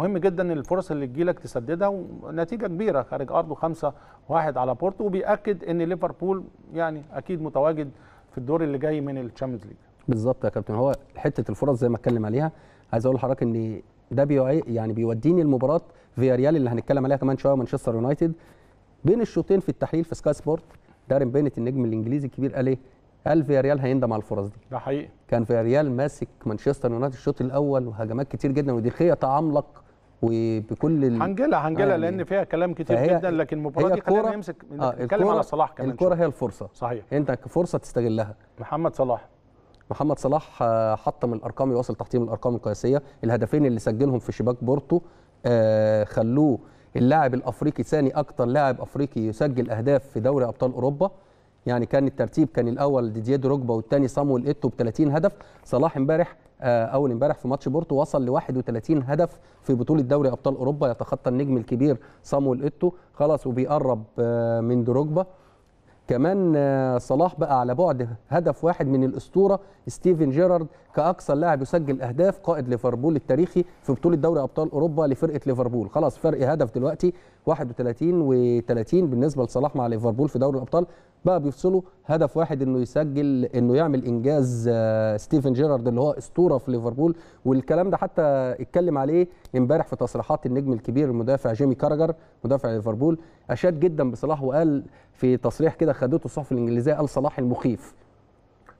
مهم جدا الفرص اللي تجيلك تسددها ونتيجه كبيره خارج ارضه 5 1 على بورتو وبياكد ان ليفربول يعني اكيد متواجد في الدور اللي جاي من الشامبيونز ليج بالظبط يا كابتن هو حته الفرص زي ما اتكلم عليها عايز اقول لحضرتك ان ده بيوعي يعني بيوديني لمباراه فياريال اللي هنتكلم عليها كمان شويه مانشستر يونايتد بين الشوطين في التحليل في سكاي سبورت دارين بينت النجم الانجليزي الكبير قال ايه؟ قال فياريال هيندم على الفرص دي ده حقيقي كان فياريال ماسك مانشستر يونايتد الشوط الاول وهجمات كتير جدا وديخيا تعملق وبكل ال... هنجلها هنجلها يعني لان فيها كلام كتير جدا لكن المباراه دي خلينا نمسك آه، نتكلم آه على صلاح كمان الكره هي الفرصه صحيح انت فرصه تستغلها محمد صلاح محمد صلاح آه، حطم الارقام يواصل تحطيم الارقام القياسيه الهدفين اللي سجلهم في شباك بورتو آه خلوه اللاعب الافريقي ثاني اكتر لاعب افريقي يسجل اهداف في دوري ابطال اوروبا يعني كان الترتيب كان الاول ديدييه دروجبا والثاني صامويل ايتو ب 30 هدف صلاح امبارح آه، اول امبارح في ماتش بورتو وصل ل 31 هدف في بطوله دوري ابطال اوروبا يتخطى النجم الكبير صامويل ايتو خلاص وبيقرب آه، من دروجبا كمان آه، صلاح بقى على بعد هدف واحد من الاسطوره ستيفن جيرارد كاكثر لاعب يسجل اهداف قائد ليفربول التاريخي في بطوله دوري ابطال اوروبا لفرقه ليفربول خلاص فرق هدف دلوقتي 31 و30 بالنسبه لصلاح مع ليفربول في دوري الابطال بقى بيفصلوا هدف واحد انه يسجل انه يعمل انجاز آه، ستيفن جيرارد اللي هو اسطوره في ليفربول والكلام ده حتى اتكلم عليه امبارح في تصريحات النجم الكبير المدافع جيمي كاراجر مدافع ليفربول اشاد جدا بصلاح وقال في تصريح كده خدته الصحف الانجليزيه قال صلاح المخيف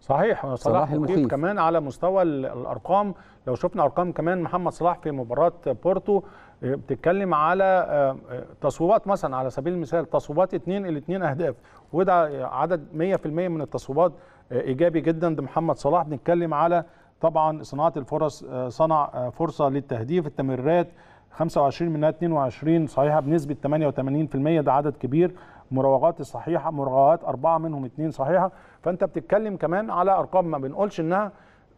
صحيح صلاح, صلاح المخيف, المخيف كمان على مستوى الارقام لو شفنا ارقام كمان محمد صلاح في مباراه بورتو آه، بتتكلم على آه، آه، تصويبات مثلا على سبيل المثال تصويبات اثنين 2 اهداف وده عدد 100% من التصويبات ايجابي جدا لمحمد صلاح بنتكلم على طبعا صناعه الفرص صنع فرصه للتهديف التمريرات 25 منها 22 صحيحه بنسبه 88% ده عدد كبير مراوغات الصحيحه مراوغات اربعه منهم اثنين صحيحه فانت بتتكلم كمان على ارقام ما بنقولش انها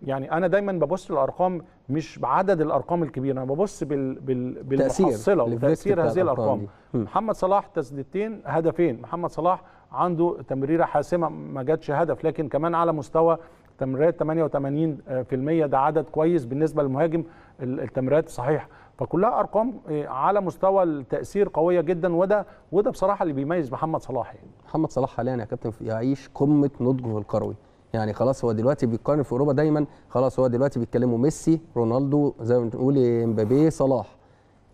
يعني انا دايما ببص للارقام مش بعدد الارقام الكبيره انا ببص بال بال بالمحصله وتاثير هذه الارقام محمد صلاح تسديدتين هدفين محمد صلاح عنده تمريره حاسمه ما جاتش هدف لكن كمان على مستوى تمريرات 88% آه، ده عدد كويس بالنسبه للمهاجم التمريرات الصحيحة فكلها ارقام آه، على مستوى التاثير قويه جدا وده وده بصراحه اللي بيميز محمد صلاح يعني محمد صلاح حاليا يا كابتن يعيش قمه نضجه الكروي يعني خلاص هو دلوقتي بيتقارن في اوروبا دايما خلاص هو دلوقتي بيتكلموا ميسي رونالدو زي ما بنقول امبابي صلاح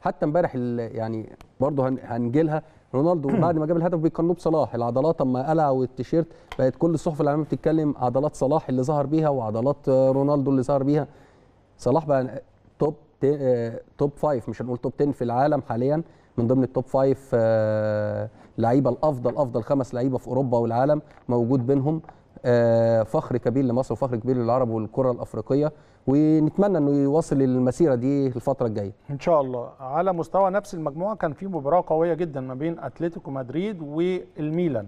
حتى امبارح يعني برضه هنجيلها رونالدو بعد ما جاب الهدف بيقارنوه بصلاح العضلات اما قلع والتيشيرت بقت كل الصحف العالميه بتتكلم عضلات صلاح اللي ظهر بيها وعضلات رونالدو اللي ظهر بيها صلاح بقى توب توب 5 مش هنقول توب 10 في العالم حاليا من ضمن التوب 5 آه، لعيبه الافضل افضل خمس لعيبه في اوروبا والعالم موجود بينهم آه، فخر كبير لمصر وفخر كبير للعرب والكره الافريقيه ونتمنى انه يواصل المسيره دي الفتره الجايه. ان شاء الله على مستوى نفس المجموعه كان في مباراه قويه جدا ما بين اتلتيكو مدريد والميلان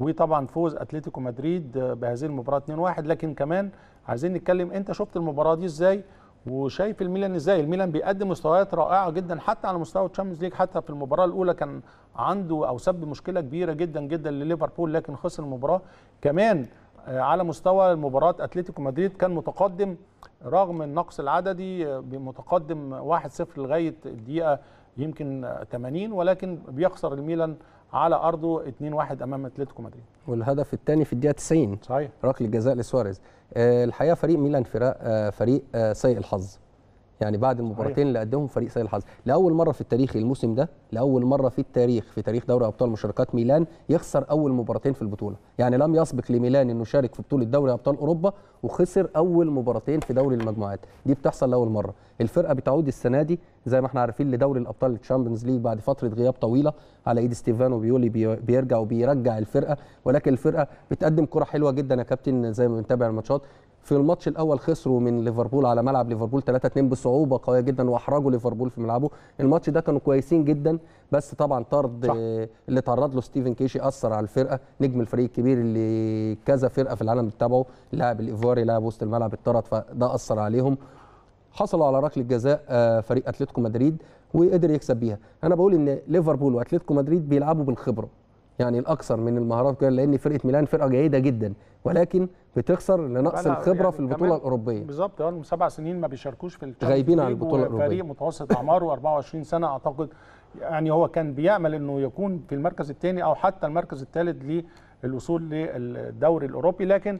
وطبعا فوز اتلتيكو مدريد بهذه المباراه 2-1 لكن كمان عايزين نتكلم انت شفت المباراه دي ازاي وشايف الميلان ازاي الميلان بيقدم مستويات رائعه جدا حتى على مستوى الشامبيونز ليج حتى في المباراه الاولى كان عنده او سبب مشكله كبيره جدا جدا لليفربول لكن خسر المباراه كمان على مستوى مباراه اتلتيكو مدريد كان متقدم رغم النقص العددي متقدم 1-0 لغايه الدقيقه يمكن 80 ولكن بيخسر الميلان على ارضه 2-1 امام اتلتيكو مدريد والهدف الثاني في الدقيقه 90 صحيح ركله جزاء لسواريز آه، الحقيقه فريق ميلان آه، فريق فريق آه، سيء الحظ يعني بعد المباراتين اللي قدمهم فريق سيل الحظ لاول مره في التاريخ الموسم ده لاول مره في التاريخ في تاريخ دوري ابطال مشاركات ميلان يخسر اول مباراتين في البطوله يعني لم يسبق لميلان انه شارك في بطوله دوري ابطال اوروبا وخسر اول مباراتين في دوري المجموعات دي بتحصل لاول مره الفرقه بتعود السنه دي زي ما احنا عارفين لدوري الابطال التشامبيونز ليج بعد فتره غياب طويله على ايد ستيفانو بيولي بيرجع وبيرجع الفرقه ولكن الفرقه بتقدم كره حلوه جدا يا كابتن زي ما بنتابع الماتشات في الماتش الاول خسروا من ليفربول على ملعب ليفربول 3 2 بصعوبه قويه جدا واحرجوا ليفربول في ملعبه الماتش ده كانوا كويسين جدا بس طبعا طرد صح. اللي تعرض له ستيفن كيشي اثر على الفرقه نجم الفريق الكبير اللي كذا فرقه في العالم بتتابعه لاعب الايفواري لاعب وسط الملعب اتطرد فده اثر عليهم حصلوا على ركله جزاء آه، فريق اتلتيكو مدريد وقدر يكسب بيها انا بقول ان ليفربول واتلتيكو مدريد بيلعبوا بالخبره يعني الاكثر من المهارات لان فرقه ميلان فرقه جيده جدا ولكن بتخسر لنقص الخبره يعني في البطوله الاوروبيه بالظبط اه سبع سنين ما بيشاركوش في غايبين عن البطوله الاوروبيه فريق متوسط اعماره 24 سنه اعتقد يعني هو كان بيامل انه يكون في المركز الثاني او حتى المركز الثالث للوصول للدوري الاوروبي لكن